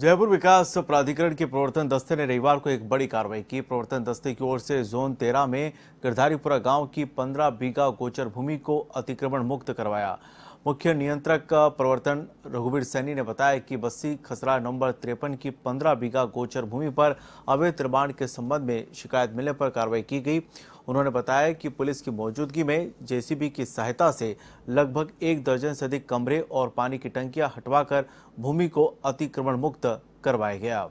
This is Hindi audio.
जयपुर विकास प्राधिकरण के प्रवर्तन दस्ते ने रविवार को एक बड़ी कार्रवाई की प्रवर्तन दस्ते की ओर से जोन तेरह में गिरधारीपुरा गांव की पंद्रह बीघा गोचर भूमि को अतिक्रमण मुक्त करवाया मुख्य नियंत्रक प्रवर्तन रघुवीर सैनी ने बताया कि बस्सी खसरा नंबर तिरपन की पंद्रह बीघा गोचर भूमि पर अवैध निर्माण के संबंध में शिकायत मिलने पर कार्रवाई की गई उन्होंने बताया कि पुलिस की मौजूदगी में जेसीबी की सहायता से लगभग एक दर्जन से अधिक कमरे और पानी की टंकियां हटवाकर भूमि को अतिक्रमण मुक्त करवाया गया